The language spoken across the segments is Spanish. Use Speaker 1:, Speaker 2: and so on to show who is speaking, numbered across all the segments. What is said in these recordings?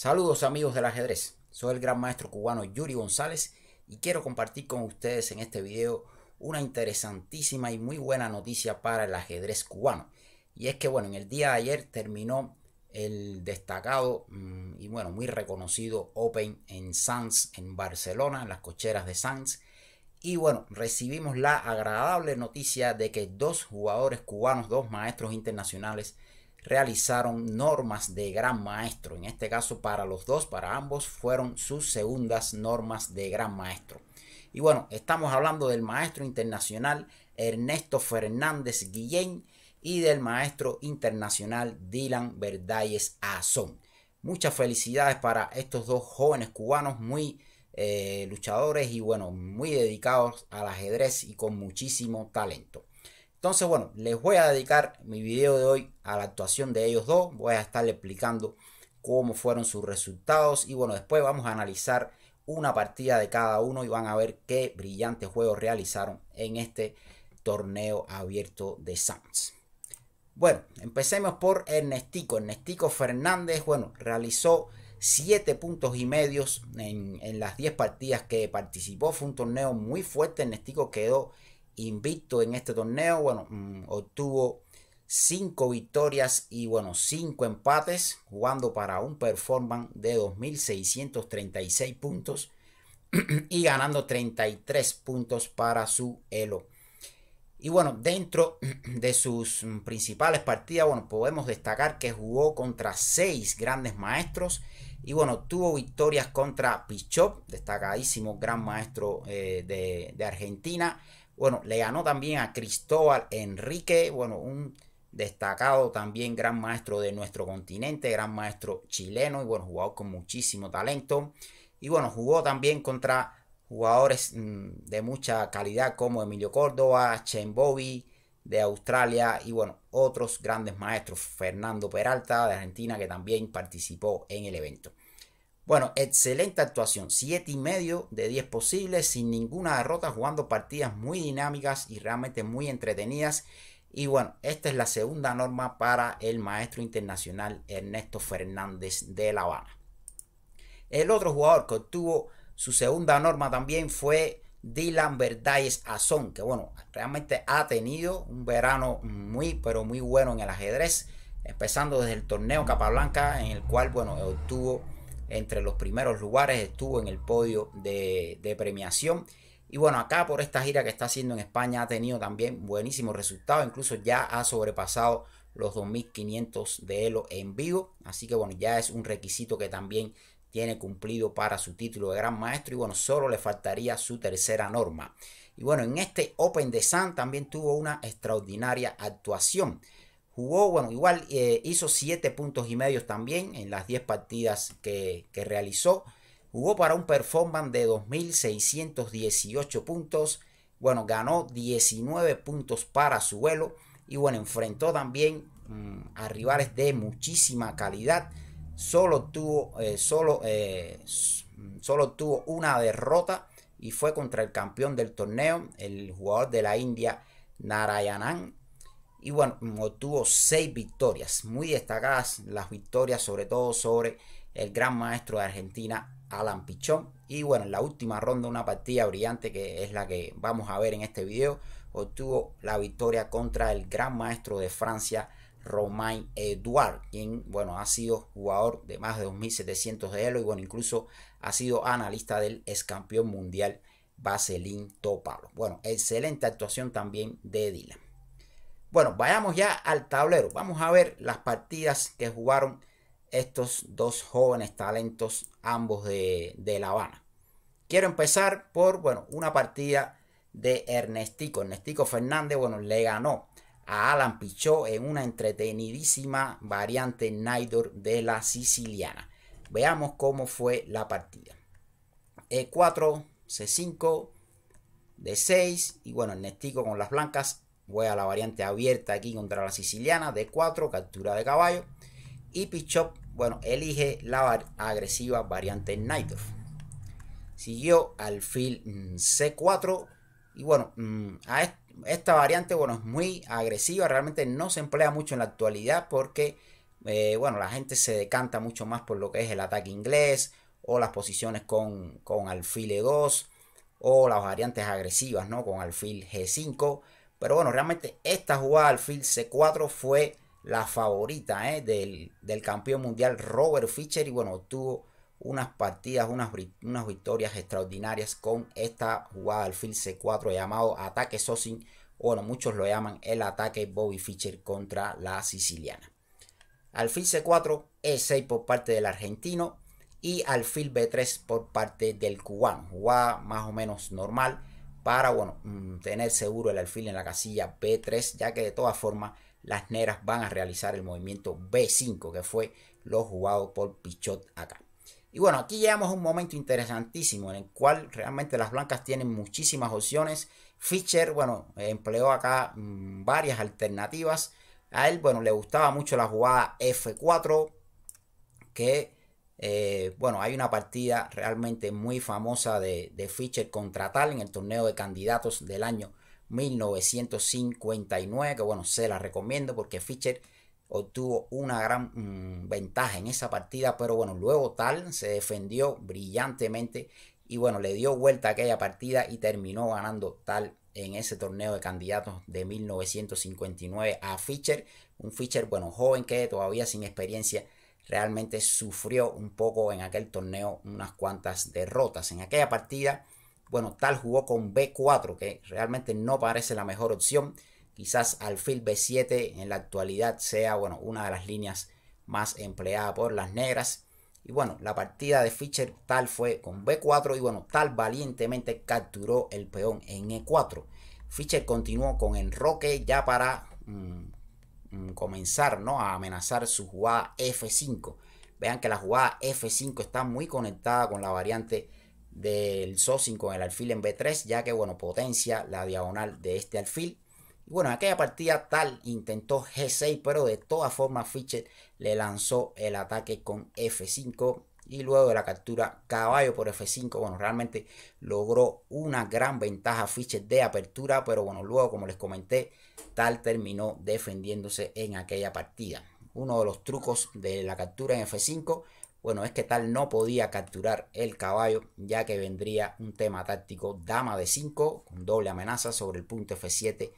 Speaker 1: Saludos amigos del ajedrez, soy el gran maestro cubano Yuri González y quiero compartir con ustedes en este video una interesantísima y muy buena noticia para el ajedrez cubano. Y es que bueno, en el día de ayer terminó el destacado mm, y bueno, muy reconocido Open en Sanz, en Barcelona, en las cocheras de Sanz. Y bueno, recibimos la agradable noticia de que dos jugadores cubanos, dos maestros internacionales, realizaron normas de gran maestro. En este caso para los dos, para ambos, fueron sus segundas normas de gran maestro. Y bueno, estamos hablando del maestro internacional Ernesto Fernández Guillén y del maestro internacional Dylan Verdalles Azón. Muchas felicidades para estos dos jóvenes cubanos muy eh, luchadores y bueno, muy dedicados al ajedrez y con muchísimo talento. Entonces, bueno, les voy a dedicar mi video de hoy a la actuación de ellos dos. Voy a estar explicando cómo fueron sus resultados y bueno, después vamos a analizar una partida de cada uno y van a ver qué brillantes juegos realizaron en este torneo abierto de Sams. Bueno, empecemos por Ernestico. Ernestico Fernández, bueno, realizó 7 puntos y medios en, en las 10 partidas que participó. Fue un torneo muy fuerte. Ernestico quedó invicto en este torneo. Bueno, mm, obtuvo 5 victorias y bueno, 5 empates, jugando para un performance de 2.636 puntos y ganando 33 puntos para su Elo. Y bueno, dentro de sus principales partidas, bueno, podemos destacar que jugó contra 6 grandes maestros. Y bueno, tuvo victorias contra Pichop, destacadísimo gran maestro eh, de Argentina bueno, le ganó también a Cristóbal Enrique, bueno, un destacado también gran maestro de nuestro continente, gran maestro chileno y bueno, jugador con muchísimo talento. Y bueno, jugó también contra jugadores mm, de mucha calidad como Emilio Córdoba, Bobby de Australia y bueno, otros grandes maestros, Fernando Peralta de Argentina que también participó en el evento. Bueno, excelente actuación, 7 y medio de 10 posibles, sin ninguna derrota, jugando partidas muy dinámicas y realmente muy entretenidas. Y bueno, esta es la segunda norma para el maestro internacional Ernesto Fernández de La Habana. El otro jugador que obtuvo su segunda norma también fue Dylan Verdaes Azón, que bueno, realmente ha tenido un verano muy, pero muy bueno en el ajedrez, empezando desde el torneo Capablanca, en el cual, bueno, obtuvo entre los primeros lugares, estuvo en el podio de, premiación. Y bueno, acá por esta gira que está haciendo en España ha tenido también buenísimos resultados, incluso ya ha sobrepasado los 2.500 de Elo en vivo, así que bueno, ya es un requisito que también tiene cumplido para su título de gran maestro y bueno, solo le faltaría su tercera norma. Y bueno, en este Open de San también tuvo una extraordinaria actuación jugó, bueno, igual eh, hizo 7 puntos y medios también en las 10 partidas que, realizó. Jugó para un performance de 2.618 puntos. Bueno, ganó 19 puntos para su vuelo. Y bueno, enfrentó también mm, a rivales de muchísima calidad. Solo tuvo, eh, solo, eh, solo tuvo una derrota y fue contra el campeón del torneo, el jugador de la India, Narayanan y bueno, obtuvo seis victorias, muy destacadas las victorias sobre todo sobre el gran maestro de Argentina, Alan Pichón. Y bueno, en la última ronda una partida brillante que es la que vamos a ver en este video, obtuvo la victoria contra el gran maestro de Francia, Romain Edouard quien bueno, ha sido jugador de más de 2.700 de elo y bueno, incluso ha sido analista del ex mundial Vaseline Topalo. Bueno, excelente actuación también de Dylan. Bueno, vayamos ya al tablero. Vamos a ver las partidas que jugaron estos dos jóvenes talentos, ambos de, La Habana. Quiero empezar por, bueno, una partida de Ernestico. Ernestico Fernández, bueno, le ganó a Alan Pichó en una entretenidísima variante Naidor de la siciliana. Veamos cómo fue la partida. E4, C5, D6 y bueno, Ernestico con las blancas Voy a la variante abierta aquí contra la siciliana d 4, captura de caballo. Y Pichop, bueno, elige la agresiva variante of Siguió alfil mm, C4. Y bueno, mm, esta variante, bueno, es muy agresiva. Realmente no se emplea mucho en la actualidad porque, eh, bueno, la gente se decanta mucho más por lo que es el ataque inglés o las posiciones con, con alfil E2 o las variantes agresivas, ¿no? Con alfil G5 pero bueno, realmente esta jugada alfil C4 fue la favorita ¿eh? del, campeón mundial Robert Fischer. Y bueno, tuvo unas partidas, unas, unas victorias extraordinarias con esta jugada alfil C4 llamado ataque Sosin. Bueno, muchos lo llaman el ataque Bobby Fischer contra la siciliana. Alfil C4, E6 por parte del argentino y alfil B3 por parte del cubano. Jugada más o menos normal para bueno, mm, tener seguro el alfil en la casilla B3, ya que de todas formas las negras van a realizar el movimiento B5, que fue lo jugado por Pichot acá. Y bueno, aquí llegamos a un momento interesantísimo en el cual realmente las blancas tienen muchísimas opciones. Fischer, bueno, empleó acá mm, varias alternativas. A él, bueno, le gustaba mucho la jugada F4, que eh, bueno, hay una partida realmente muy famosa de, Fischer contra Tal en el torneo de candidatos del año 1959, que bueno, se la recomiendo porque Fischer obtuvo una gran mm, ventaja en esa partida, pero bueno, luego Tal se defendió brillantemente y bueno, le dio vuelta aquella partida y terminó ganando Tal en ese torneo de candidatos de 1959 a Fischer, un Fischer, bueno, joven que todavía sin experiencia realmente sufrió un poco en aquel torneo unas cuantas derrotas. En aquella partida, bueno, Tal jugó con B4, que realmente no parece la mejor opción. Quizás alfil B7 en la actualidad sea, bueno, una de las líneas más empleada por las negras. Y bueno, la partida de Fischer Tal fue con B4 y bueno, Tal valientemente capturó el peón en E4. Fischer continuó con enroque ya para mm, Mm, comenzar ¿no? a amenazar su jugada F5. Vean que la jugada F5 está muy conectada con la variante del sosin con el alfil en B3, ya que bueno, potencia la diagonal de este alfil. Y bueno, en aquella partida tal intentó G6, pero de todas formas Fischer le lanzó el ataque con F5 y luego de la captura caballo por F5, bueno, realmente logró una gran ventaja Fischer de apertura, pero bueno, luego como les comenté, tal terminó defendiéndose en aquella partida. Uno de los trucos de la captura en F5, bueno, es que tal no podía capturar el caballo, ya que vendría un tema táctico dama de 5 con doble amenaza sobre el punto F7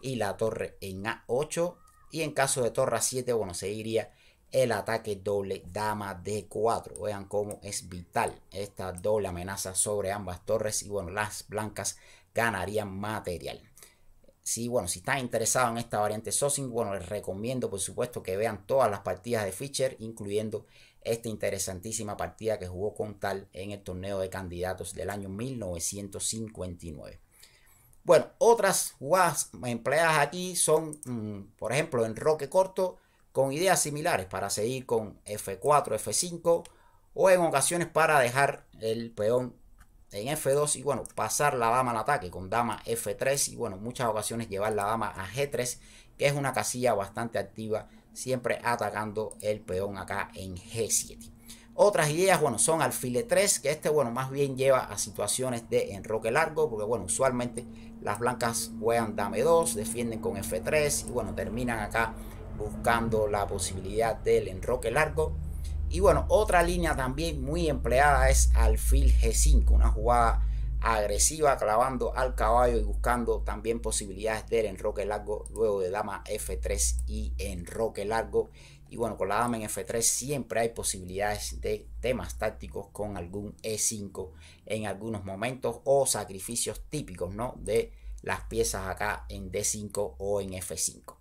Speaker 1: y la torre en A8. Y en caso de torre A7, bueno, seguiría el ataque doble dama de 4 Vean cómo es vital esta doble amenaza sobre ambas torres y bueno, las blancas ganarían material. Si, bueno, si interesado en esta variante Sosing, bueno, les recomiendo por supuesto que vean todas las partidas de Fischer, incluyendo esta interesantísima partida que jugó con Tal en el torneo de candidatos del año 1959. Bueno, otras jugadas empleadas aquí son, mm, por ejemplo, en roque corto, con ideas similares para seguir con F4, F5 o en ocasiones para dejar el peón en F2 y bueno, pasar la dama al ataque con dama F3 y bueno, muchas ocasiones llevar la dama a G3, que es una casilla bastante activa, siempre atacando el peón acá en G7. Otras ideas, bueno, son e 3, que este, bueno, más bien lleva a situaciones de enroque largo, porque, bueno, usualmente las blancas juegan dame 2, defienden con F3 y, bueno, terminan acá buscando la posibilidad del enroque largo y bueno, otra línea también muy empleada es alfil G5, una jugada agresiva clavando al caballo y buscando también posibilidades de enroque largo luego de dama F3 y enroque largo. Y bueno, con la dama en F3 siempre hay posibilidades de temas tácticos con algún E5 en algunos momentos o sacrificios típicos, ¿no? De las piezas acá en D5 o en F5.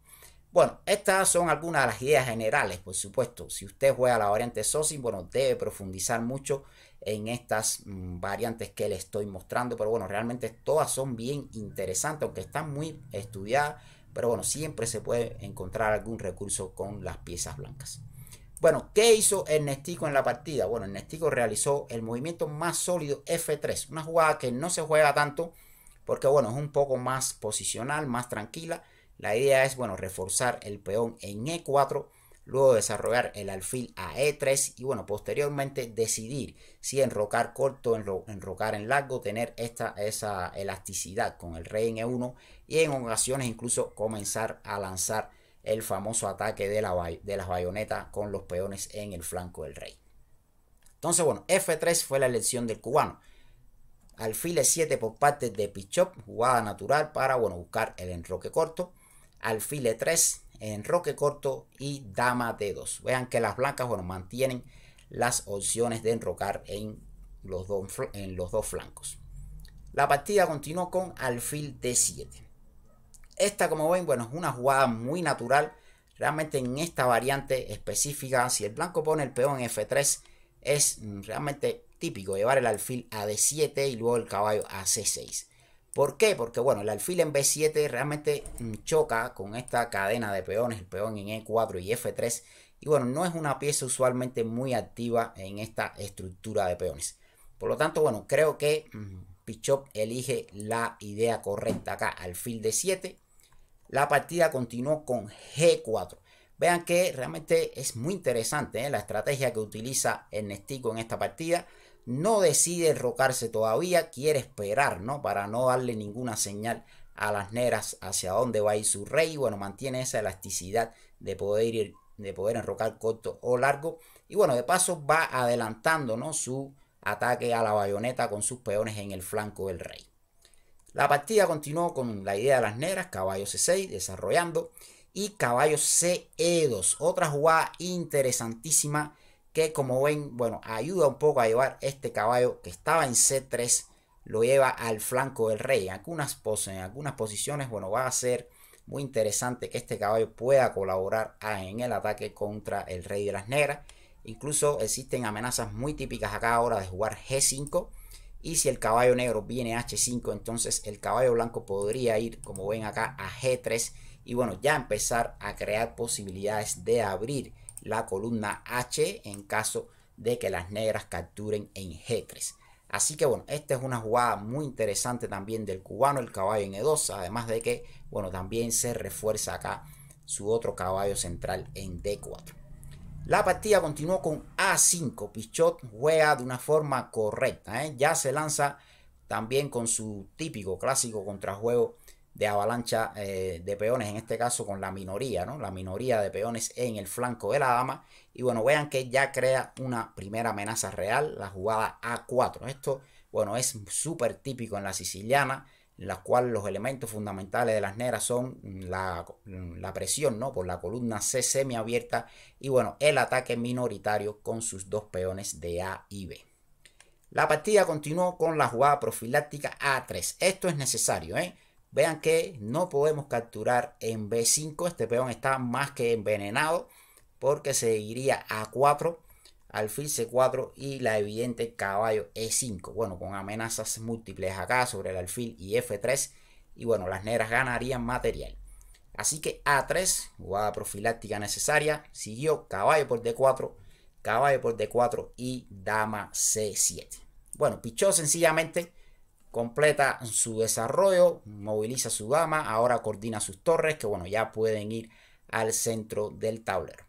Speaker 1: Bueno, estas son algunas de las ideas generales, por supuesto. Si usted juega la variante Sosin, bueno, debe profundizar mucho en estas mm, variantes que le estoy mostrando, pero bueno, realmente todas son bien interesantes, aunque están muy estudiadas, pero bueno, siempre se puede encontrar algún recurso con las piezas blancas. Bueno, ¿qué hizo Ernestico en la partida? Bueno, Ernestico realizó el movimiento más sólido F3, una jugada que no se juega tanto, porque bueno, es un poco más posicional, más tranquila, la idea es, bueno, reforzar el peón en E4, luego desarrollar el alfil a E3 y, bueno, posteriormente decidir si enrocar corto, o enrocar en largo, tener esta, esa elasticidad con el rey en E1 y en ocasiones incluso comenzar a lanzar el famoso ataque de, la, de las bayonetas con los peones en el flanco del rey. Entonces, bueno, F3 fue la elección del cubano alfil e 7 por parte de Pichop, jugada natural para bueno, buscar el enroque corto alfil E3, enroque corto y dama D2. Vean que las blancas bueno, mantienen las opciones de enrocar en los, dos, en los dos flancos. La partida continuó con alfil D7. Esta como ven, bueno, es una jugada muy natural. Realmente en esta variante específica, si el blanco pone el peón en F3, es mm, realmente típico llevar el alfil a D7 y luego el caballo a C6. ¿Por qué? Porque bueno, el alfil en B7 realmente mm, choca con esta cadena de peones, el peón en E4 y F3. Y bueno, no es una pieza usualmente muy activa en esta estructura de peones. Por lo tanto, bueno, creo que mm, Pichop elige la idea correcta acá, alfil de 7. La partida continuó con G4. Vean que realmente es muy interesante ¿eh? la estrategia que utiliza Ernestico en esta partida no decide enrocarse todavía, quiere esperar, ¿no? Para no darle ninguna señal a las negras hacia dónde va a ir su rey. Bueno, mantiene esa elasticidad de poder ir, de poder enrocar corto o largo. Y bueno, de paso va adelantando, ¿no? Su ataque a la bayoneta con sus peones en el flanco del rey. La partida continuó con la idea de las negras, caballo C6 desarrollando y caballo C2, e otra jugada interesantísima que como ven, bueno, ayuda un poco a llevar este caballo que estaba en C3, lo lleva al flanco del rey. En algunas, en algunas posiciones, bueno, va a ser muy interesante que este caballo pueda colaborar ah, en el ataque contra el rey de las negras. Incluso existen amenazas muy típicas acá ahora de jugar G5. Y si el caballo negro viene H5, entonces el caballo blanco podría ir, como ven acá, a G3. Y bueno, ya empezar a crear posibilidades de abrir la columna H en caso de que las negras capturen en G3. Así que bueno, esta es una jugada muy interesante también del cubano, el caballo en E2, además de que, bueno, también se refuerza acá su otro caballo central en D4. La partida continuó con A5, Pichot juega de una forma correcta, ¿eh? ya se lanza también con su típico clásico contrajuego de avalancha eh, de peones, en este caso con la minoría, ¿no? La minoría de peones en el flanco de la dama. Y bueno, vean que ya crea una primera amenaza real, la jugada A4. Esto, bueno, es súper típico en la siciliana, en la cual los elementos fundamentales de las negras son la, la presión, ¿no? Por la columna C semiabierta y bueno, el ataque minoritario con sus dos peones de A y B. La partida continuó con la jugada profiláctica A3. Esto es necesario, ¿eh? Vean que no podemos capturar en B5. Este peón está más que envenenado porque se iría a 4, alfil C4 y la evidente caballo E5. Bueno, con amenazas múltiples acá sobre el alfil y F3. Y bueno, las negras ganarían material. Así que A3, jugada profiláctica necesaria, siguió caballo por D4, caballo por D4 y dama C7. Bueno, pichó sencillamente completa su desarrollo, moviliza su dama, ahora coordina sus torres, que bueno, ya pueden ir al centro del tablero.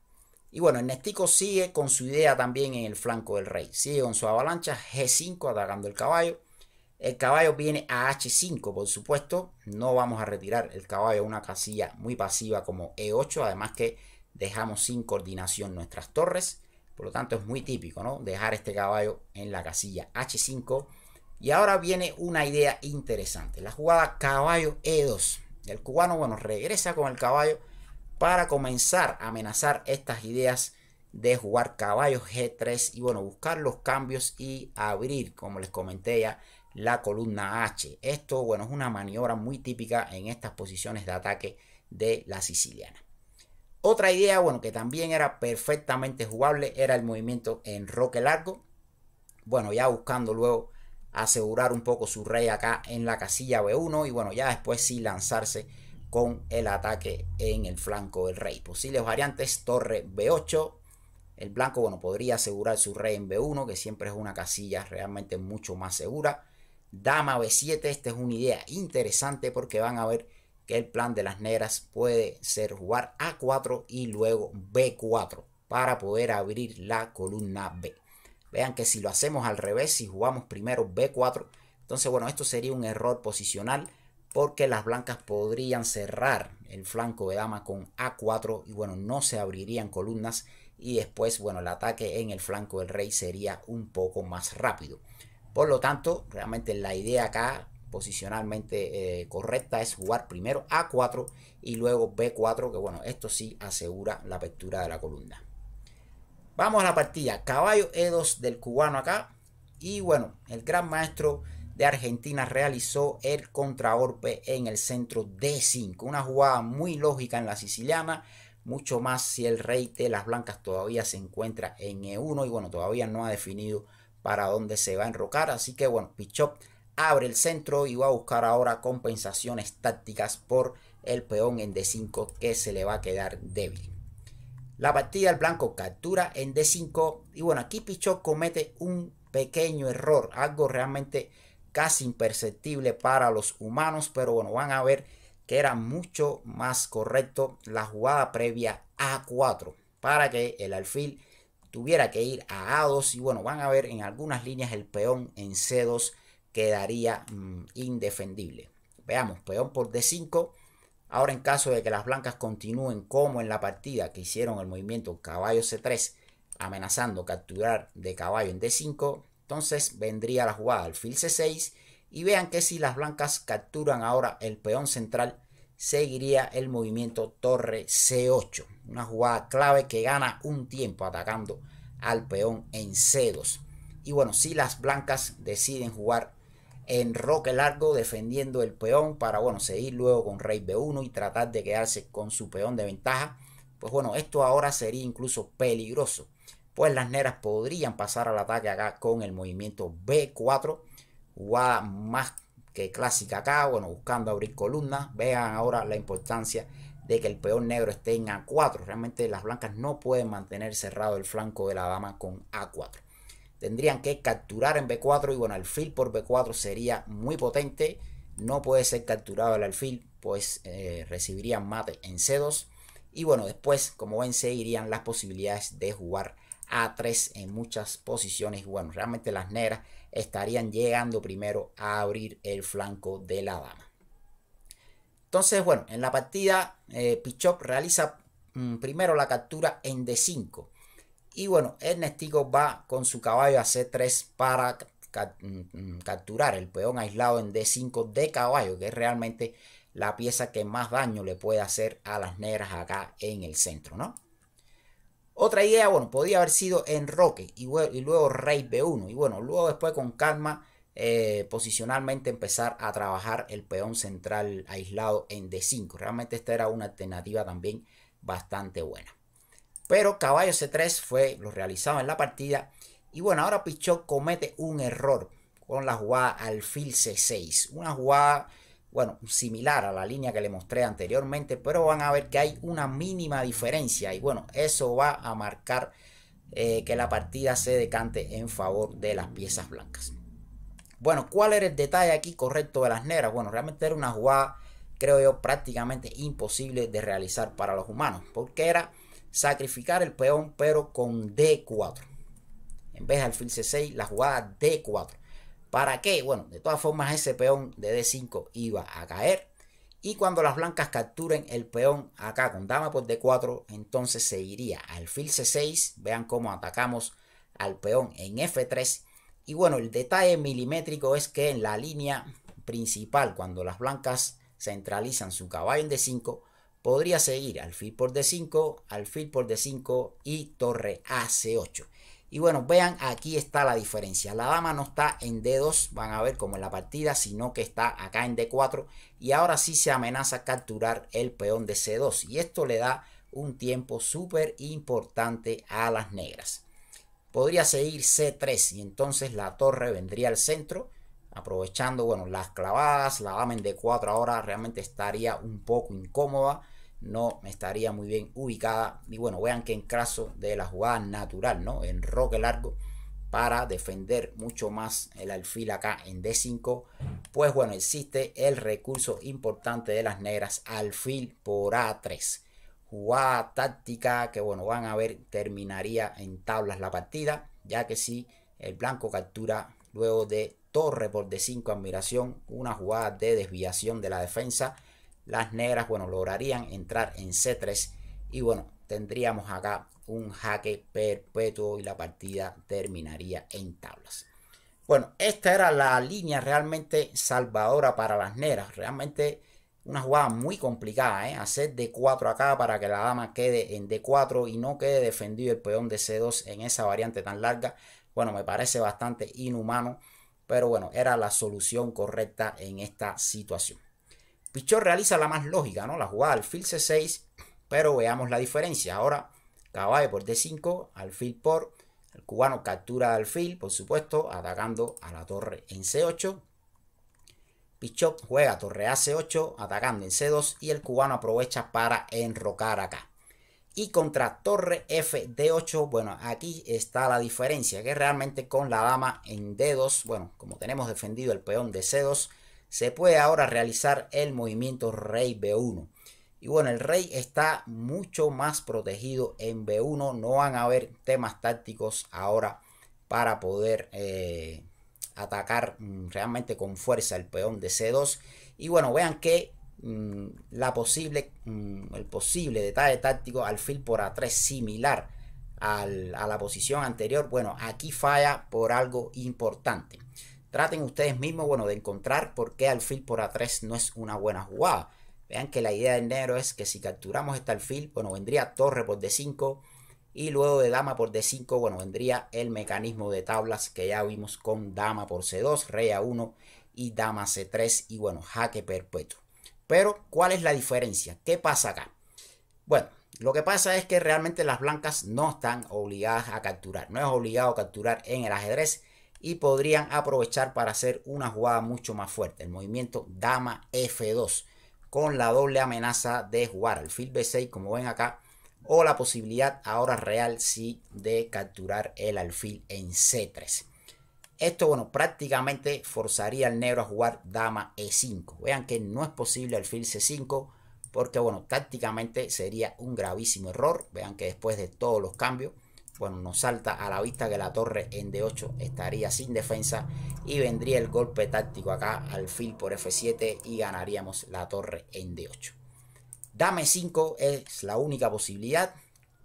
Speaker 1: Y bueno, Ernestico sigue con su idea también en el flanco del rey. Sigue con su avalancha G5 atacando el caballo. El caballo viene a H5, por supuesto. No vamos a retirar el caballo a una casilla muy pasiva como E8. Además que dejamos sin coordinación nuestras torres. Por lo tanto, es muy típico, ¿no? Dejar este caballo en la casilla H5 y ahora viene una idea interesante, la jugada caballo E2. El cubano, bueno, regresa con el caballo para comenzar a amenazar estas ideas de jugar caballo G3 y bueno, buscar los cambios y abrir, como les comenté ya, la columna H. Esto, bueno, es una maniobra muy típica en estas posiciones de ataque de la siciliana. Otra idea, bueno, que también era perfectamente jugable era el movimiento en roque largo. Bueno, ya buscando luego asegurar un poco su rey acá en la casilla B1 y bueno, ya después sí lanzarse con el ataque en el flanco del rey. Posibles variantes, torre B8. El blanco, bueno, podría asegurar su rey en B1, que siempre es una casilla realmente mucho más segura. Dama B7, esta es una idea interesante porque van a ver que el plan de las negras puede ser jugar A4 y luego B4 para poder abrir la columna B. Vean que si lo hacemos al revés, si jugamos primero B4, entonces bueno, esto sería un error posicional porque las blancas podrían cerrar el flanco de dama con A4 y bueno, no se abrirían columnas y después, bueno, el ataque en el flanco del rey sería un poco más rápido. Por lo tanto, realmente la idea acá posicionalmente eh, correcta es jugar primero A4 y luego B4, que bueno, esto sí asegura la apertura de la columna. Vamos a la partida. Caballo E2 del cubano acá. Y bueno, el gran maestro de Argentina realizó el contraorpe en el centro D5. Una jugada muy lógica en la siciliana. Mucho más si el rey de las blancas todavía se encuentra en E1. Y bueno, todavía no ha definido para dónde se va a enrocar. Así que bueno, Pichop abre el centro y va a buscar ahora compensaciones tácticas por el peón en D5 que se le va a quedar débil. La partida el blanco captura en D5 y bueno, aquí Pichot comete un pequeño error, algo realmente casi imperceptible para los humanos, pero bueno, van a ver que era mucho más correcto la jugada previa A4 para que el alfil tuviera que ir a A2 y bueno, van a ver en algunas líneas el peón en C2 quedaría mm, indefendible. Veamos, peón por D5, Ahora, en caso de que las blancas continúen como en la partida que hicieron el movimiento caballo C3, amenazando capturar de caballo en D5, entonces vendría la jugada alfil C6 y vean que si las blancas capturan ahora el peón central, seguiría el movimiento torre C8, una jugada clave que gana un tiempo atacando al peón en C2. Y bueno, si las blancas deciden jugar en roque largo defendiendo el peón para, bueno, seguir luego con rey B1 y tratar de quedarse con su peón de ventaja. Pues bueno, esto ahora sería incluso peligroso, pues las negras podrían pasar al ataque acá con el movimiento B4, jugada más que clásica acá, bueno, buscando abrir columnas. Vean ahora la importancia de que el peón negro esté en A4. Realmente las blancas no pueden mantener cerrado el flanco de la dama con A4. Tendrían que capturar en B4 y bueno, alfil por B4 sería muy potente. No puede ser capturado el alfil, pues eh, recibirían mate en C2. Y bueno, después, como ven, seguirían las posibilidades de jugar A3 en muchas posiciones. Bueno, realmente las negras estarían llegando primero a abrir el flanco de la dama. Entonces, bueno, en la partida, eh, Pichop realiza mm, primero la captura en D5. Y bueno, Ernestico va con su caballo a C3 para mm, capturar el peón aislado en D5 de caballo, que es realmente la pieza que más daño le puede hacer a las negras acá en el centro, ¿no? Otra idea, bueno, podía haber sido enroque y, y luego rey B1. Y bueno, luego después con calma, eh, posicionalmente empezar a trabajar el peón central aislado en D5. Realmente esta era una alternativa también bastante buena. Pero caballo C3 fue lo realizado en la partida. Y bueno, ahora Pichot comete un error con la jugada alfil C6. Una jugada, bueno, similar a la línea que le mostré anteriormente, pero van a ver que hay una mínima diferencia. Y bueno, eso va a marcar eh, que la partida se decante en favor de las piezas blancas. Bueno, ¿cuál era el detalle aquí correcto de las negras? Bueno, realmente era una jugada, creo yo, prácticamente imposible de realizar para los humanos, porque era sacrificar el peón pero con D4. En vez de alfil C6, la jugada D4. ¿Para qué? Bueno, de todas formas ese peón de D5 iba a caer. Y cuando las blancas capturen el peón acá con dama por D4, entonces se iría alfil C6. Vean cómo atacamos al peón en F3. Y bueno, el detalle milimétrico es que en la línea principal, cuando las blancas centralizan su caballo en D5, Podría seguir alfil por D5, alfil por D5 y torre a C8. Y bueno, vean, aquí está la diferencia. La dama no está en D2, van a ver como en la partida, sino que está acá en D4. Y ahora sí se amenaza capturar el peón de C2. Y esto le da un tiempo súper importante a las negras. Podría seguir C3 y entonces la torre vendría al centro. Aprovechando, bueno, las clavadas, la dama en D4 ahora realmente estaría un poco incómoda no estaría muy bien ubicada. Y bueno, vean que en caso de la jugada natural, ¿no? En roque largo para defender mucho más el alfil acá en D5, pues bueno, existe el recurso importante de las negras, alfil por A3. Jugada táctica que bueno, van a ver, terminaría en tablas la partida, ya que si el blanco captura luego de torre por D5 admiración, una jugada de desviación de la defensa, las negras, bueno, lograrían entrar en C3 y bueno, tendríamos acá un jaque perpetuo y la partida terminaría en tablas. Bueno, esta era la línea realmente salvadora para las negras. Realmente una jugada muy complicada, ¿eh? Hacer D4 acá para que la dama quede en D4 y no quede defendido el peón de C2 en esa variante tan larga. Bueno, me parece bastante inhumano, pero bueno, era la solución correcta en esta situación. Pichot realiza la más lógica, ¿no? La jugada alfil C6, pero veamos la diferencia. Ahora, caballo por D5, alfil por... El cubano captura alfil, por supuesto, atacando a la torre en C8. Pichot juega torre a C8, atacando en C2 y el cubano aprovecha para enrocar acá. Y contra torre F D8, bueno, aquí está la diferencia, que realmente con la dama en D2, bueno, como tenemos defendido el peón de C2, se puede ahora realizar el movimiento rey B1. Y bueno, el rey está mucho más protegido en B1. No van a haber temas tácticos ahora para poder eh, atacar mm, realmente con fuerza el peón de C2. Y bueno, vean que mm, la posible, mm, el posible detalle táctico alfil por A3 similar a la posición anterior. Bueno, aquí falla por algo importante. Traten ustedes mismos, bueno, de encontrar por qué alfil por A3 no es una buena jugada. Vean que la idea de negro es que si capturamos este alfil, bueno, vendría torre por D5 y luego de dama por D5, bueno, vendría el mecanismo de tablas que ya vimos con dama por C2, rey A1 y dama C3 y bueno, jaque perpetuo. Pero, ¿cuál es la diferencia? ¿Qué pasa acá? Bueno, lo que pasa es que realmente las blancas no están obligadas a capturar. No es obligado a capturar en el ajedrez y podrían aprovechar para hacer una jugada mucho más fuerte, el movimiento dama F2 con la doble amenaza de jugar alfil B6 como ven acá o la posibilidad ahora real sí de capturar el alfil en C3. Esto, bueno, prácticamente forzaría al negro a jugar dama E5. Vean que no es posible alfil C5 porque, bueno, tácticamente sería un gravísimo error. Vean que después de todos los cambios, bueno, nos salta a la vista que la torre en D8 estaría sin defensa y vendría el golpe táctico acá al fil por F7 y ganaríamos la torre en D8. Dame 5 es la única posibilidad.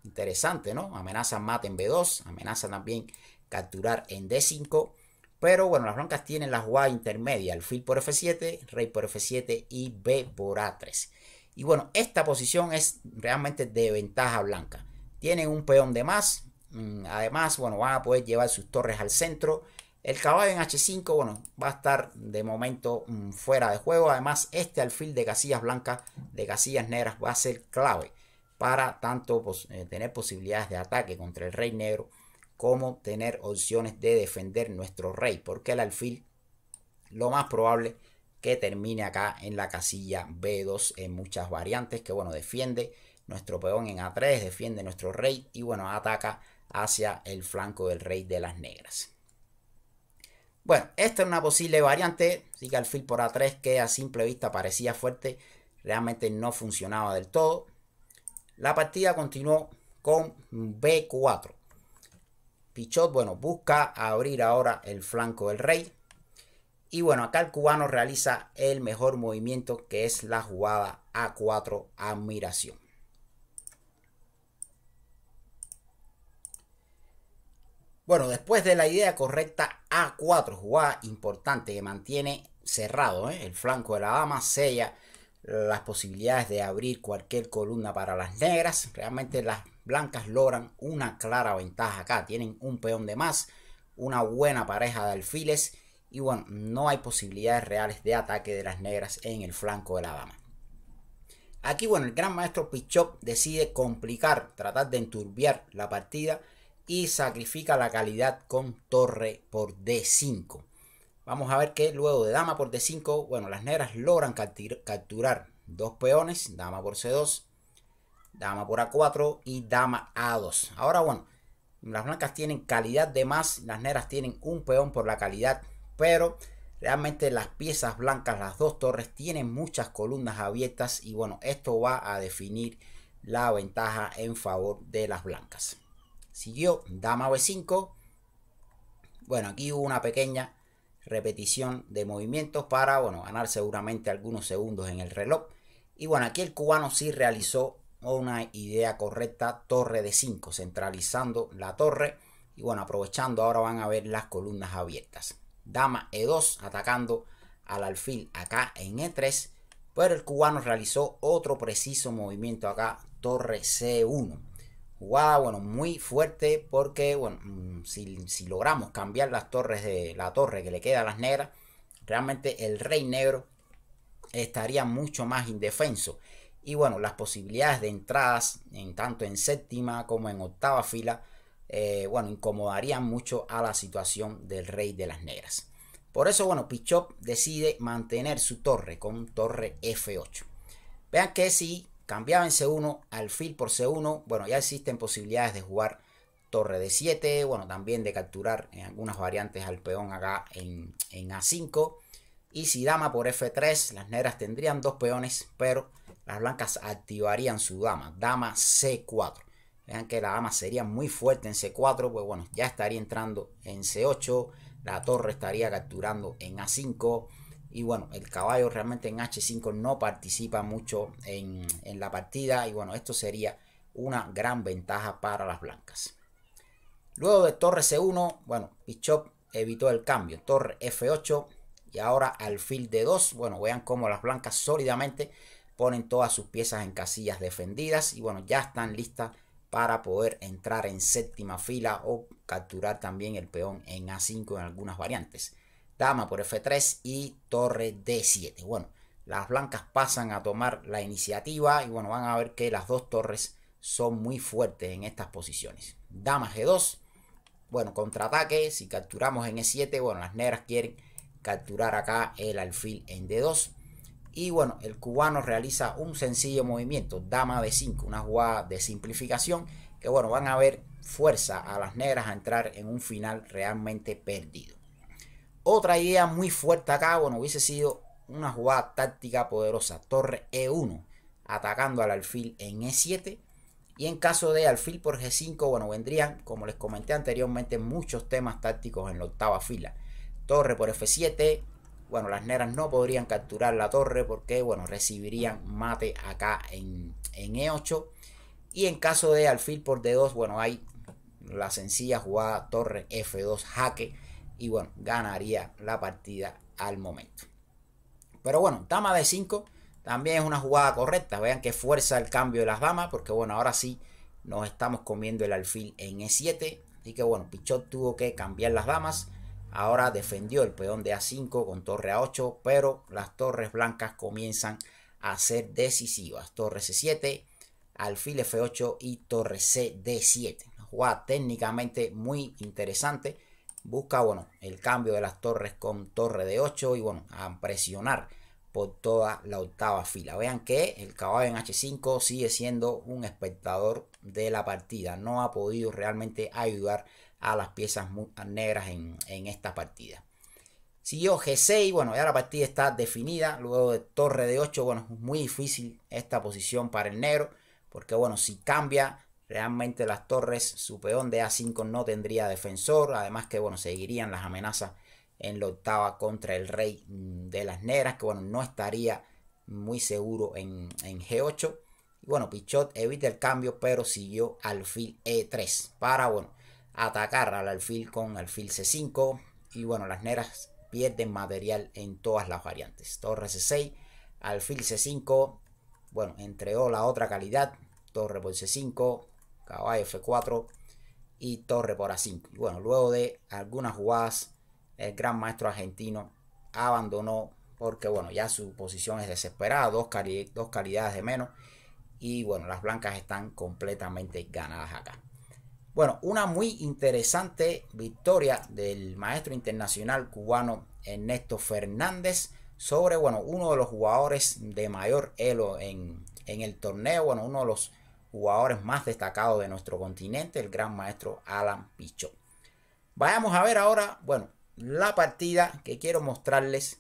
Speaker 1: Interesante, ¿no? Amenaza mate en B2, amenaza también capturar en D5. Pero bueno, las blancas tienen la jugada intermedia, el fil por F7, rey por F7 y B por A3. Y bueno, esta posición es realmente de ventaja blanca. Tienen un peón de más, Mm, además, bueno, van a poder llevar sus torres al centro. El caballo en H5, bueno, va a estar de momento mm, fuera de juego. Además, este alfil de casillas blancas, de casillas negras, va a ser clave para tanto pues, eh, tener posibilidades de ataque contra el rey negro como tener opciones de defender nuestro rey. Porque el alfil, lo más probable que termine acá en la casilla B2 en muchas variantes. Que bueno, defiende nuestro peón en A3, defiende nuestro rey y bueno, ataca hacia el flanco del rey de las negras. Bueno, esta es una posible variante, así al alfil por A3 que a simple vista parecía fuerte, realmente no funcionaba del todo. La partida continuó con B4. Pichot, bueno, busca abrir ahora el flanco del rey. Y bueno, acá el cubano realiza el mejor movimiento que es la jugada A4 admiración. Bueno, después de la idea correcta A4, jugada importante que mantiene cerrado ¿eh? el flanco de la dama, sella las posibilidades de abrir cualquier columna para las negras. Realmente las blancas logran una clara ventaja acá, tienen un peón de más, una buena pareja de alfiles y bueno, no hay posibilidades reales de ataque de las negras en el flanco de la dama. Aquí, bueno, el gran maestro Pichop decide complicar, tratar de enturbiar la partida y sacrifica la calidad con torre por D5. Vamos a ver que luego de dama por D5, bueno, las negras logran capturar dos peones, dama por C2, dama por A4 y dama A2. Ahora, bueno, las blancas tienen calidad de más, las negras tienen un peón por la calidad, pero realmente las piezas blancas, las dos torres, tienen muchas columnas abiertas y bueno, esto va a definir la ventaja en favor de las blancas siguió dama b5. Bueno, aquí hubo una pequeña repetición de movimientos para, bueno, ganar seguramente algunos segundos en el reloj. Y bueno, aquí el cubano sí realizó una idea correcta, torre de 5, centralizando la torre. Y bueno, aprovechando ahora van a ver las columnas abiertas. Dama E2 atacando al alfil acá en E3. Pero el cubano realizó otro preciso movimiento acá, torre C1 bueno, muy fuerte porque, bueno, mm, si, logramos cambiar las torres de la torre que le queda a las negras, realmente el rey negro estaría mucho más indefenso. Y bueno, las posibilidades de entradas, en tanto en séptima como en octava fila, eh, bueno, incomodarían mucho a la situación del rey de las negras. Por eso, bueno, Pichop decide mantener su torre con torre F8. Vean que si cambiaba en C1, alfil por C1, bueno, ya existen posibilidades de jugar torre de 7, bueno, también de capturar en algunas variantes al peón acá en, en, A5. Y si dama por F3, las negras tendrían dos peones, pero las blancas activarían su dama, dama C4. Vean que la dama sería muy fuerte en C4, pues bueno, ya estaría entrando en C8, la torre estaría capturando en A5, y bueno, el caballo realmente en H5 no participa mucho en, la partida. Y bueno, esto sería una gran ventaja para las blancas. Luego de torre C1, bueno, Bishop evitó el cambio. Torre F8 y ahora alfil D2. Bueno, vean cómo las blancas sólidamente ponen todas sus piezas en casillas defendidas. Y bueno, ya están listas para poder entrar en séptima fila o capturar también el peón en A5 en algunas variantes dama por f3 y torre d7. Bueno, las blancas pasan a tomar la iniciativa y bueno, van a ver que las dos torres son muy fuertes en estas posiciones. Dama g2, bueno, contraataque, si capturamos en e7, bueno, las negras quieren capturar acá el alfil en d2. Y bueno, el cubano realiza un sencillo movimiento, dama d5, una jugada de simplificación que bueno, van a ver fuerza a las negras a entrar en un final realmente perdido. Otra idea muy fuerte acá, bueno, hubiese sido una jugada táctica poderosa. Torre E1, atacando al alfil en E7. Y en caso de alfil por G5, bueno, vendrían, como les comenté anteriormente, muchos temas tácticos en la octava fila. Torre por F7, bueno, las negras no podrían capturar la torre porque, bueno, recibirían mate acá en, en E8. Y en caso de alfil por D2, bueno, hay la sencilla jugada torre F2 jaque y bueno, ganaría la partida al momento. Pero bueno, dama de 5 también es una jugada correcta. Vean que fuerza el cambio de las damas, porque bueno, ahora sí nos estamos comiendo el alfil en E7. Así que bueno, Pichot tuvo que cambiar las damas. Ahora defendió el peón de A5 con torre A8, pero las torres blancas comienzan a ser decisivas. Torre C7, alfil F8 y torre C 7 Una jugada técnicamente muy interesante busca bueno, el cambio de las torres con torre de 8 y bueno, a presionar por toda la octava fila. Vean que el caballo en H5 sigue siendo un espectador de la partida. No ha podido realmente ayudar a las piezas negras en, en esta partida. Siguió G6, bueno, ya la partida está definida. Luego de torre de 8, bueno, es muy difícil esta posición para el negro. Porque bueno, si cambia Realmente las torres, su peón de A5 no tendría defensor. Además que, bueno, seguirían las amenazas en la octava contra el rey mm, de las negras, que, bueno, no estaría muy seguro en, G8. Y, bueno, Pichot evita el cambio, pero siguió alfil E3 para, bueno, atacar al alfil con alfil C5. Y, bueno, las negras pierden material en todas las variantes. Torre C6, alfil C5, bueno, entregó la otra calidad, torre por C5, caballo F4 y torre por A5. Y bueno, luego de algunas jugadas, el gran maestro argentino abandonó porque bueno, ya su posición es desesperada, dos, dos calidades de menos y bueno, las blancas están completamente ganadas acá. Bueno, una muy interesante victoria del maestro internacional cubano Ernesto Fernández sobre, bueno, uno de los jugadores de mayor elo en, en el torneo, bueno, uno de los jugadores más destacados de nuestro continente, el gran maestro Alan Pichot. Vayamos a ver ahora, bueno, la partida que quiero mostrarles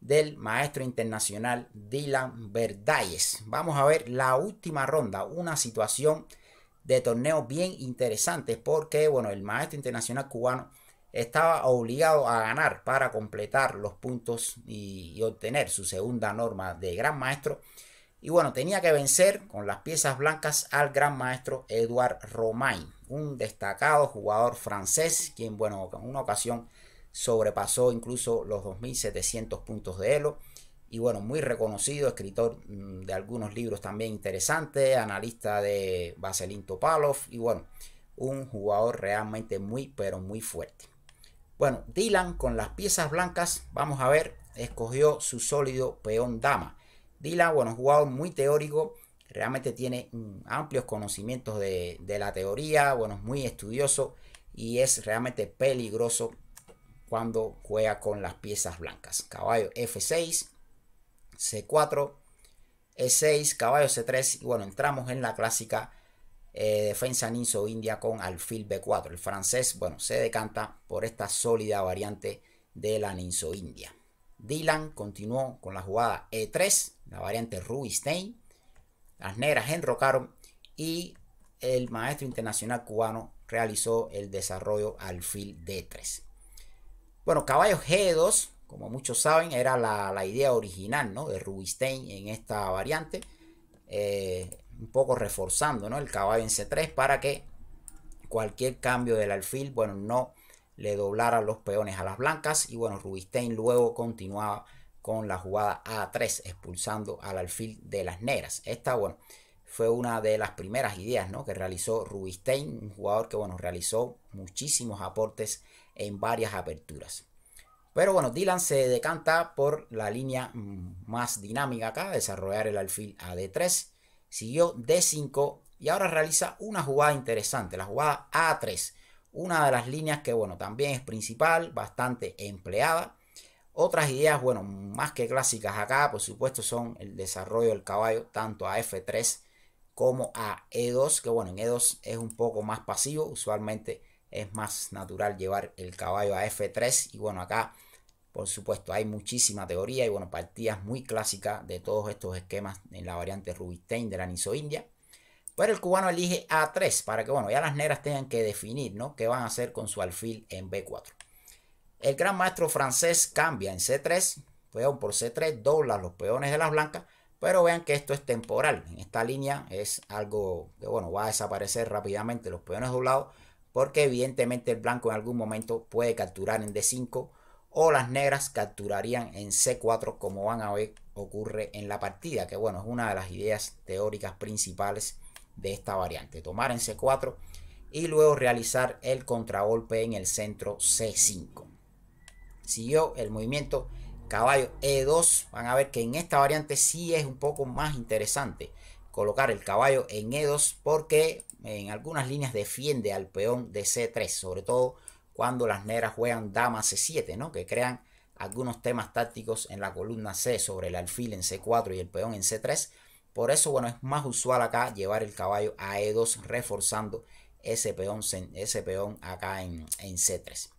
Speaker 1: del maestro internacional Dylan Verdayes. Vamos a ver la última ronda, una situación de torneo bien interesante porque, bueno, el maestro internacional cubano estaba obligado a ganar para completar los puntos y obtener su segunda norma de gran maestro. Y bueno, tenía que vencer con las piezas blancas al gran maestro Eduard Romain, un destacado jugador francés, quien, bueno, en una ocasión sobrepasó incluso los 2.700 puntos de Elo. Y bueno, muy reconocido, escritor mm, de algunos libros también interesantes, analista de Vaselin Topalov y bueno, un jugador realmente muy, pero muy fuerte. Bueno, Dylan con las piezas blancas, vamos a ver, escogió su sólido peón dama Dylan, bueno, jugador muy teórico, realmente tiene mm, amplios conocimientos de, la teoría, bueno, es muy estudioso y es realmente peligroso cuando juega con las piezas blancas. Caballo F6, C4, E6, caballo C3 y bueno, entramos en la clásica eh, defensa ninso india con alfil B4. El francés, bueno, se decanta por esta sólida variante de la ninso india. Dylan continuó con la jugada E3, la variante Rubinstein. Las negras enrocaron y el maestro internacional cubano realizó el desarrollo alfil D3. Bueno, caballos G2, como muchos saben, era la, idea original ¿no? de Rubinstein en esta variante. Eh, un poco reforzando ¿no? el caballo en C3 para que cualquier cambio del alfil, bueno, no le doblara los peones a las blancas. Y bueno, Rubinstein luego continuaba con la jugada A3, expulsando al alfil de las negras. Esta, bueno, fue una de las primeras ideas que realizó Rubistein. un jugador que, bueno, realizó muchísimos aportes en varias aperturas. Pero bueno, Dylan se decanta por la línea más dinámica acá, desarrollar el alfil a D3, siguió D5 y ahora realiza una jugada interesante, la jugada A3, una de las líneas que, bueno, también es principal, bastante empleada otras ideas, bueno, más que clásicas acá, por supuesto, son el desarrollo del caballo tanto a F3 como a E2, que bueno, en E2 es un poco más pasivo, usualmente es más natural llevar el caballo a F3 y bueno, acá por supuesto hay muchísima teoría y bueno, partidas muy clásicas de todos estos esquemas en la variante Rubinstein de la India, Pero el cubano elige A3 para que bueno, ya las negras tengan que definir, ¿no? qué van a hacer con su alfil en B4. El gran maestro francés cambia en C3, peón por C3, dobla los peones de las blancas, pero vean que esto es temporal. En esta línea es algo que, bueno, va a desaparecer rápidamente los peones doblados, porque evidentemente el blanco en algún momento puede capturar en D5 o las negras capturarían en C4 como van a ver ocurre en la partida, que bueno, es una de las ideas teóricas principales de esta variante, tomar en C4 y luego realizar el contragolpe en el centro C5 siguió el movimiento caballo E2. Van a ver que en esta variante sí es un poco más interesante colocar el caballo en E2 porque en algunas líneas defiende al peón de C3, sobre todo cuando las negras juegan dama C7, ¿no? que crean algunos temas tácticos en la columna C sobre el alfil en C4 y el peón en C3. Por eso, bueno, es más usual acá llevar el caballo a E2 reforzando ese peón, ese peón acá en C3.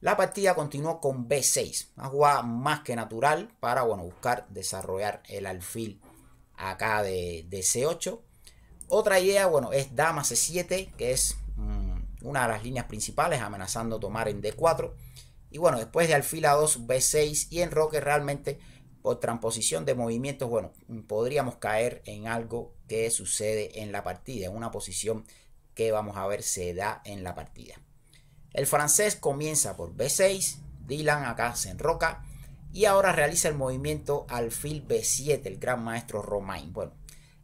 Speaker 1: La partida continuó con B6, una jugada más que natural para bueno, buscar desarrollar el alfil acá de, C8. Otra idea bueno, es dama C7, que es mm, una de las líneas principales, amenazando tomar en D4. Y bueno, después de alfil A2, B6 y enroque realmente por transposición de movimientos, bueno, podríamos caer en algo que sucede en la partida, en una posición que vamos a ver se da en la partida. El francés comienza por B6, Dylan acá se enroca y ahora realiza el movimiento alfil B7, el gran maestro Romain. Bueno,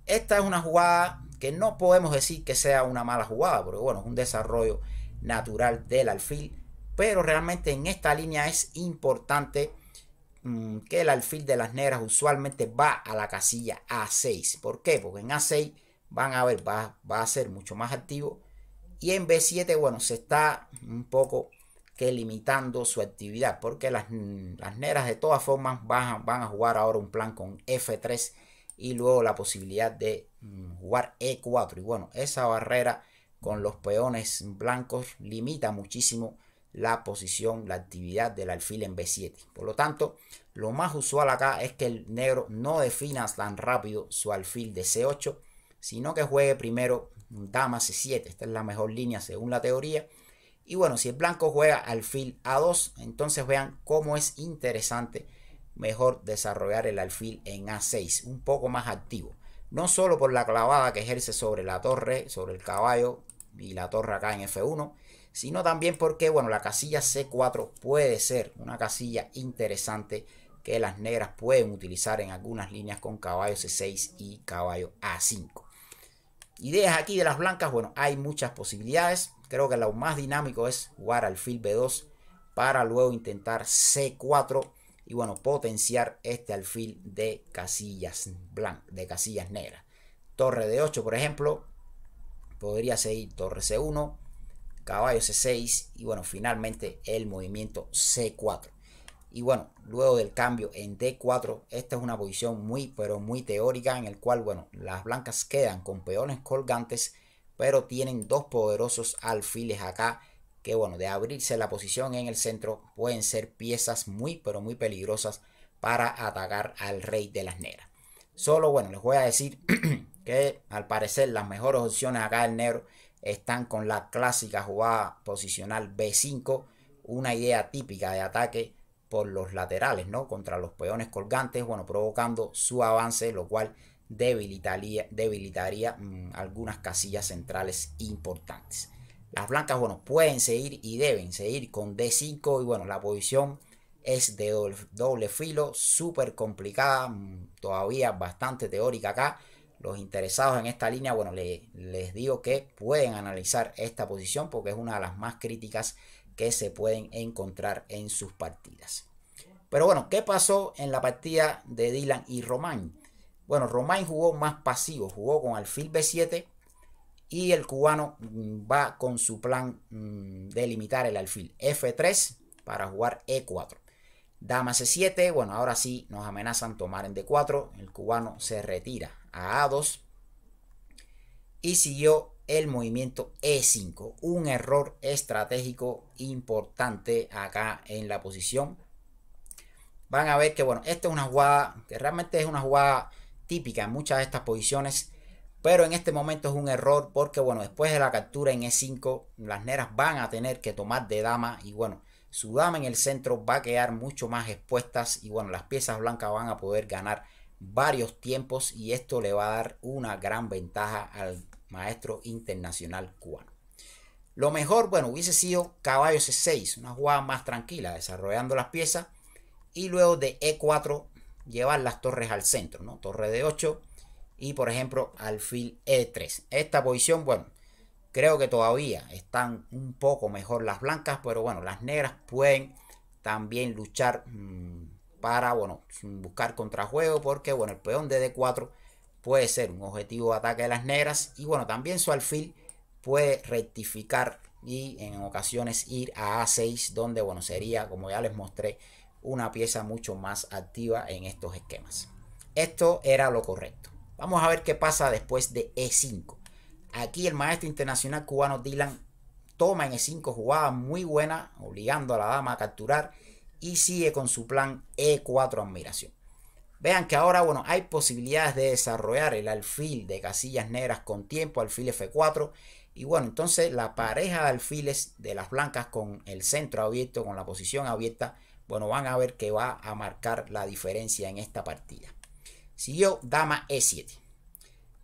Speaker 1: esta es una jugada que no podemos decir que sea una mala jugada, porque bueno, es un desarrollo natural del alfil, pero realmente en esta línea es importante mm, que el alfil de las negras usualmente va a la casilla A6. ¿Por qué? Porque en A6 van a ver, va, va a ser mucho más activo. Y en B7, bueno, se está un poco que limitando su actividad, porque las, negras de todas formas van, van a jugar ahora un plan con F3 y luego la posibilidad de mm, jugar E4. Y bueno, esa barrera con los peones blancos limita muchísimo la posición, la actividad del alfil en B7. Por lo tanto, lo más usual acá es que el negro no defina tan rápido su alfil de C8, sino que juegue primero dama C7. Esta es la mejor línea según la teoría y bueno, si el blanco juega alfil A2, entonces vean cómo es interesante mejor desarrollar el alfil en A6, un poco más activo. No solo por la clavada que ejerce sobre la torre, sobre el caballo y la torre acá en F1, sino también porque, bueno, la casilla C4 puede ser una casilla interesante que las negras pueden utilizar en algunas líneas con caballo C6 y caballo A5. Ideas aquí de las blancas, bueno, hay muchas posibilidades. Creo que lo más dinámico es jugar alfil B2 para luego intentar C4 y bueno, potenciar este alfil de casillas de casillas negras. Torre d 8, por ejemplo, podría seguir torre C1, caballo C6 y bueno, finalmente el movimiento C4. Y bueno, luego del cambio en D4, esta es una posición muy, pero muy teórica en el cual, bueno, las blancas quedan con peones colgantes pero tienen dos poderosos alfiles acá que bueno, de abrirse la posición en el centro pueden ser piezas muy pero muy peligrosas para atacar al rey de las negras. Solo bueno, les voy a decir que al parecer las mejores opciones acá del negro están con la clásica jugada posicional B5, una idea típica de ataque por los laterales, ¿no? Contra los peones colgantes, bueno, provocando su avance, lo cual debilitaría, debilitaría mm, algunas casillas centrales importantes. Las blancas, bueno, pueden seguir y deben seguir con D5 y bueno, la posición es de doble, filo, súper complicada, mm, todavía bastante teórica acá. Los interesados en esta línea, bueno, les digo que pueden analizar esta posición porque es una de las más críticas que se pueden encontrar en sus partidas. Pero bueno, ¿qué pasó en la partida de Dylan y Román? Bueno, Romain jugó más pasivo, jugó con alfil B7 y el cubano mm, va con su plan mm, de limitar el alfil F3 para jugar E4. Dama C7, bueno, ahora sí nos amenazan tomar en D4, el cubano se retira a A2 y siguió el movimiento E5, un error estratégico importante acá en la posición. Van a ver que, bueno, esta es una jugada que realmente es una jugada típica en muchas de estas posiciones. Pero en este momento es un error porque, bueno, después de la captura en E5, las neras van a tener que tomar de dama. Y bueno, su dama en el centro va a quedar mucho más expuestas. Y bueno, las piezas blancas van a poder ganar varios tiempos. Y esto le va a dar una gran ventaja al maestro internacional cubano. Lo mejor, bueno, hubiese sido caballo C6, una jugada más tranquila, desarrollando las piezas. Y luego de E4 llevar las torres al centro, ¿no? Torre de 8 y por ejemplo alfil E3. Esta posición, bueno, creo que todavía están un poco mejor las blancas, pero bueno, las negras pueden también luchar mm, para, bueno, buscar contrajuego porque, bueno, el peón de D4 puede ser un objetivo de ataque de las negras y bueno, también su alfil puede rectificar y en ocasiones ir a A6 donde, bueno, sería, como ya les mostré, una pieza mucho más activa en estos esquemas. Esto era lo correcto. Vamos a ver qué pasa después de E5. Aquí el maestro internacional cubano Dylan toma en E5 jugada muy buena, obligando a la dama a capturar y sigue con su plan E4 admiración. Vean que ahora, bueno, hay posibilidades de desarrollar el alfil de casillas negras con tiempo, alfil F4. Y bueno, entonces la pareja de alfiles de las blancas con el centro abierto, con la posición abierta, bueno, van a ver que va a marcar la diferencia en esta partida. Siguió dama e7.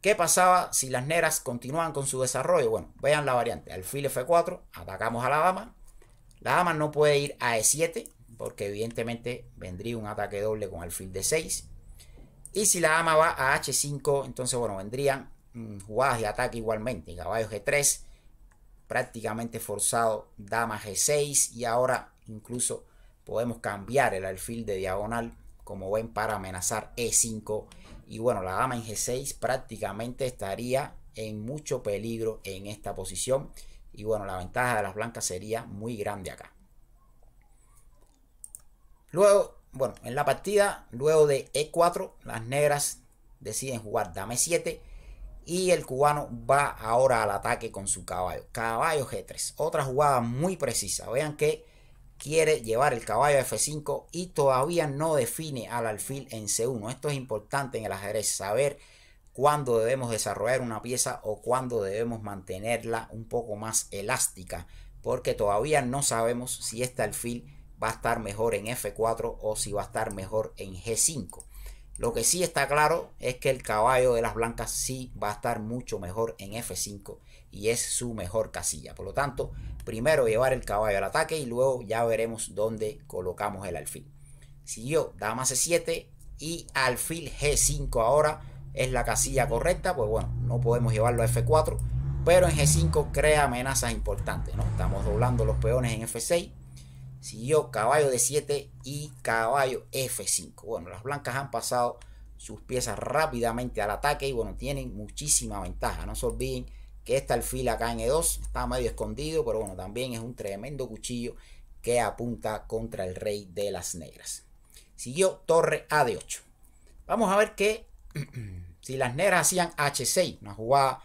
Speaker 1: ¿Qué pasaba si las negras continúan con su desarrollo? Bueno, vean la variante. Alfil f4, atacamos a la dama. La dama no puede ir a e7 porque evidentemente vendría un ataque doble con alfil d6. Y si la dama va a h5, entonces bueno, vendrían mm, jugadas de ataque igualmente. Caballo g3, prácticamente forzado, dama g6 y ahora incluso Podemos cambiar el alfil de diagonal, como ven, para amenazar E5. Y bueno, la dama en G6 prácticamente estaría en mucho peligro en esta posición. Y bueno, la ventaja de las blancas sería muy grande acá. Luego, bueno, en la partida, luego de E4, las negras deciden jugar dame 7. Y el cubano va ahora al ataque con su caballo. Caballo G3. Otra jugada muy precisa. Vean que quiere llevar el caballo a F5 y todavía no define al alfil en C1. Esto es importante en el ajedrez, saber cuándo debemos desarrollar una pieza o cuándo debemos mantenerla un poco más elástica, porque todavía no sabemos si este alfil va a estar mejor en F4 o si va a estar mejor en G5. Lo que sí está claro es que el caballo de las blancas sí va a estar mucho mejor en F5 y es su mejor casilla. Por lo tanto, primero llevar el caballo al ataque y luego ya veremos dónde colocamos el alfil. Siguió dama c7 y alfil g5 ahora es la casilla correcta, pues bueno, no podemos llevarlo a f4, pero en g5 crea amenazas importantes, ¿no? Estamos doblando los peones en f6, siguió caballo d7 y caballo f5. Bueno, las blancas han pasado sus piezas rápidamente al ataque y bueno, tienen muchísima ventaja, no se olviden este alfil acá en E2 está medio escondido, pero bueno, también es un tremendo cuchillo que apunta contra el rey de las negras. Siguió torre A de 8. Vamos a ver que si las negras hacían H6, una jugada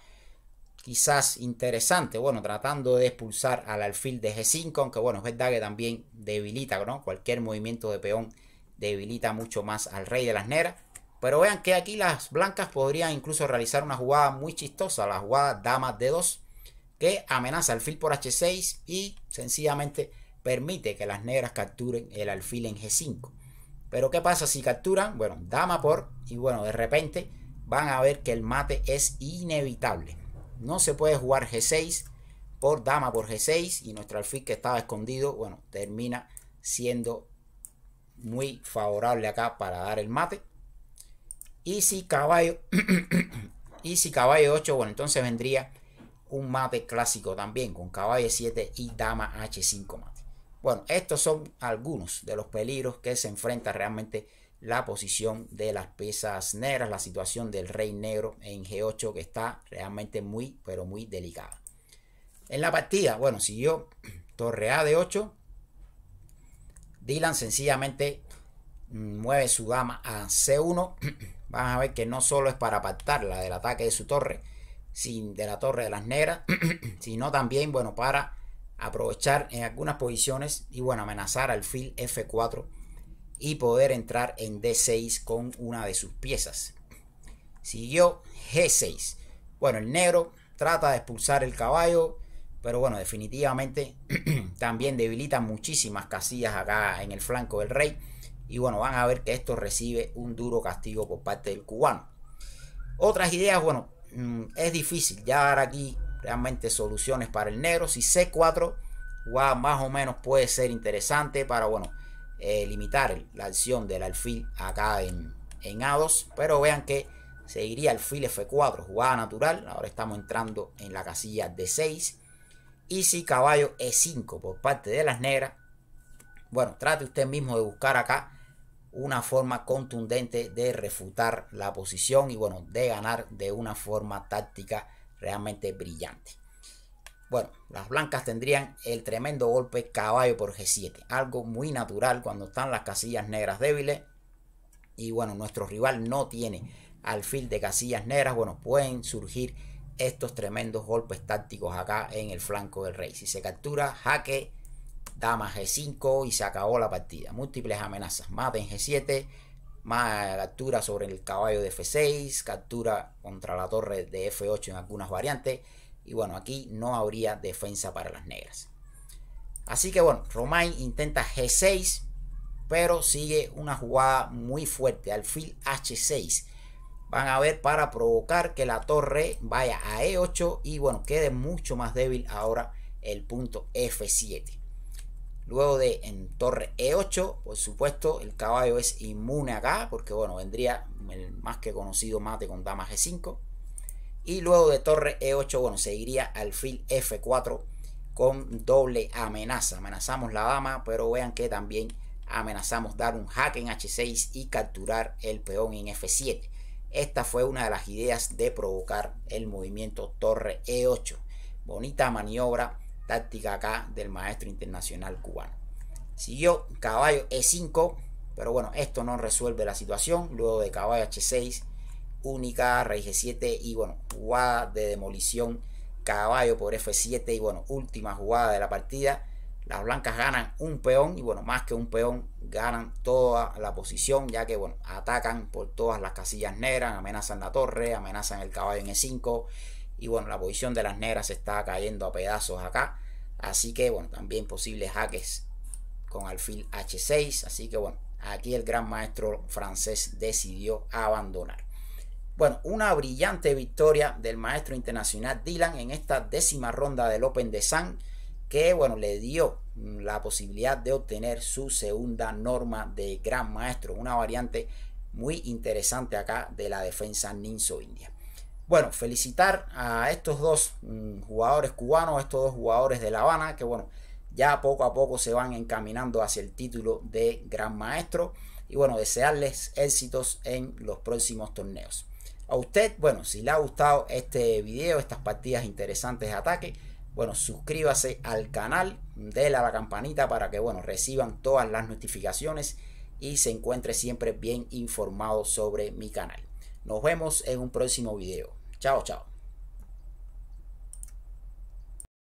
Speaker 1: quizás interesante, bueno, tratando de expulsar al alfil de G5, aunque bueno, es verdad que también debilita, ¿no? Cualquier movimiento de peón debilita mucho más al rey de las negras. Pero vean que aquí las blancas podrían incluso realizar una jugada muy chistosa, la jugada dama d 2, que amenaza alfil por h6 y sencillamente permite que las negras capturen el alfil en g5. Pero ¿qué pasa si capturan? Bueno, dama por y bueno, de repente van a ver que el mate es inevitable. No se puede jugar g6 por dama por g6 y nuestro alfil que estaba escondido, bueno, termina siendo muy favorable acá para dar el mate. Y si caballo, y si caballo 8, bueno, entonces vendría un mate clásico también con caballo 7 y dama h5 mate. Bueno, estos son algunos de los peligros que se enfrenta realmente la posición de las piezas negras, la situación del rey negro en G8 que está realmente muy, pero muy delicada. En la partida, bueno, siguió torre A de 8. Dylan sencillamente mueve su dama a C1 Van a ver que no solo es para apartarla del ataque de su torre, de la torre de las negras, sino también, bueno, para aprovechar en algunas posiciones y, bueno, amenazar al fil F4 y poder entrar en D6 con una de sus piezas. Siguió G6. Bueno, el negro trata de expulsar el caballo, pero bueno, definitivamente también debilita muchísimas casillas acá en el flanco del rey. Y bueno, van a ver que esto recibe un duro castigo por parte del cubano. Otras ideas, bueno, mm, es difícil ya dar aquí realmente soluciones para el negro. Si C4 jugada más o menos puede ser interesante para, bueno, eh, limitar la acción del alfil acá en, en A2. Pero vean que seguiría alfil F4, jugada natural. Ahora estamos entrando en la casilla D6. Y si caballo E5 por parte de las negras, bueno, trate usted mismo de buscar acá una forma contundente de refutar la posición y bueno, de ganar de una forma táctica realmente brillante. Bueno, las blancas tendrían el tremendo golpe caballo por G7, algo muy natural cuando están las casillas negras débiles. Y bueno, nuestro rival no tiene alfil de casillas negras, bueno, pueden surgir estos tremendos golpes tácticos acá en el flanco del rey. Si se captura, jaque dama G5 y se acabó la partida. Múltiples amenazas, mate en G7, más captura sobre el caballo de F6, captura contra la torre de F8 en algunas variantes. Y bueno, aquí no habría defensa para las negras. Así que bueno, Romain intenta G6, pero sigue una jugada muy fuerte, alfil H6. Van a ver para provocar que la torre vaya a E8 y bueno, quede mucho más débil ahora el punto F7. Luego de en torre E8, por supuesto, el caballo es inmune acá, porque bueno, vendría el más que conocido mate con dama G5. Y luego de torre E8, bueno, seguiría alfil F4 con doble amenaza. Amenazamos la dama, pero vean que también amenazamos dar un hack en H6 y capturar el peón en F7. Esta fue una de las ideas de provocar el movimiento torre E8. Bonita maniobra táctica acá del maestro internacional cubano. Siguió caballo E5, pero bueno, esto no resuelve la situación. Luego de caballo H6, única, rey G7 y bueno, jugada de demolición, caballo por F7 y bueno, última jugada de la partida. Las blancas ganan un peón y bueno, más que un peón, ganan toda la posición, ya que bueno, atacan por todas las casillas negras, amenazan la torre, amenazan el caballo en E5 y bueno, la posición de las negras está cayendo a pedazos acá. Así que bueno, también posibles jaques con alfil H6. Así que bueno, aquí el gran maestro francés decidió abandonar. Bueno, una brillante victoria del maestro internacional Dylan en esta décima ronda del Open de San, que bueno, le dio la posibilidad de obtener su segunda norma de gran maestro, una variante muy interesante acá de la defensa Ninso India. Bueno, felicitar a estos dos mm, jugadores cubanos, estos dos jugadores de La Habana, que bueno, ya poco a poco se van encaminando hacia el título de gran maestro. Y bueno, desearles éxitos en los próximos torneos. A usted, bueno, si le ha gustado este video, estas partidas interesantes de ataque, bueno, suscríbase al canal, déle a la campanita para que, bueno, reciban todas las notificaciones y se encuentre siempre bien informado sobre mi canal. Nos vemos en un próximo video. 要找。